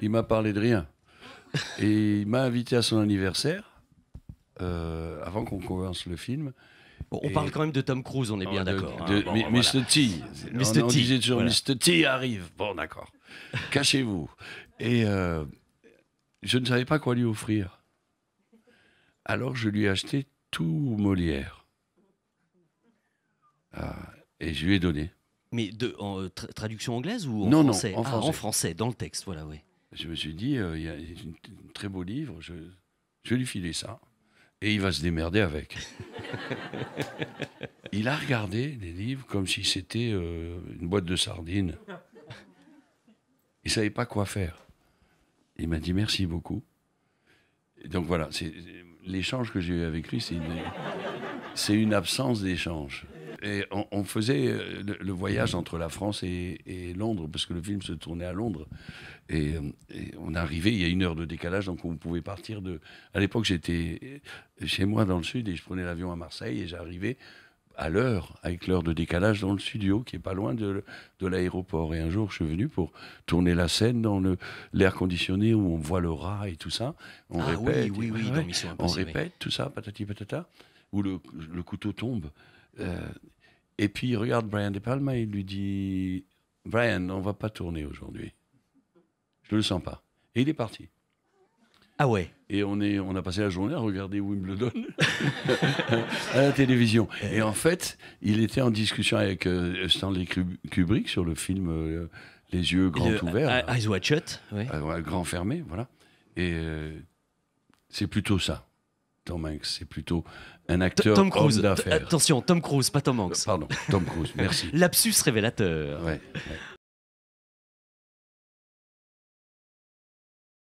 Il m'a parlé de rien. Et il m'a invité à son anniversaire, euh, avant qu'on commence le film. on parle quand même de Tom Cruise, on est bien ah, d'accord. Hein. T. On, disait toujours Mr. T arrive. Bon, d'accord. Cachez-vous. Et euh, je ne savais pas quoi lui offrir. Alors je lui ai acheté tout Molière. Euh, et je lui ai donné. Mais de, en traduction anglaise ou en français Non, en ah, français, dans le texte, voilà, oui je me suis dit, euh, il y a un très beau livre, je, vais lui filer ça et il va se démerder avec. il a regardé les livres comme si c'était euh, une boîte de sardines. Il savait pas quoi faire. Il m'a dit merci beaucoup. donc voilà, c'est l'échange que j'ai eu avec lui, c'est une absence d'échange on, faisait euh, le, voyage entre la France et, Londres, parce que le film se tournait à Londres. Euh, et, on arrivait, il y a une heure de décalage, donc on pouvait partir de. À l'époque, j'étais chez moi dans le sud et je prenais l'avion à Marseille et j'arrivais à l'heure, avec l'heure de décalage dans le studio qui est pas loin de, de l'aéroport. Et un jour, je suis venu pour tourner la scène dans l'air conditionné où on voit le rat et tout ça. On ah répète, tout ça, patati patata, où le, couteau tombe. Euh, et puis il regarde Brian De Palma et il lui dit Brian, on va pas tourner aujourd'hui. Je le sens pas. Et il est parti. Ah ouais. Et on, est, on a passé la journée à regarder Wimbledon à la télévision. Et en fait, il était en discussion avec euh, Stanley Kubrick sur le film euh, Les yeux grands ouverts. Eyes Wide Shut. oui. Euh, grand fermé, voilà. Et c'est plutôt ça. Tom Hanks, c'est plutôt un acteur Tom Cruise. attention, Tom Cruise, pas Tom Hanks. Pardon, Tom Cruise, merci. Lapsus révélateur. Ouais,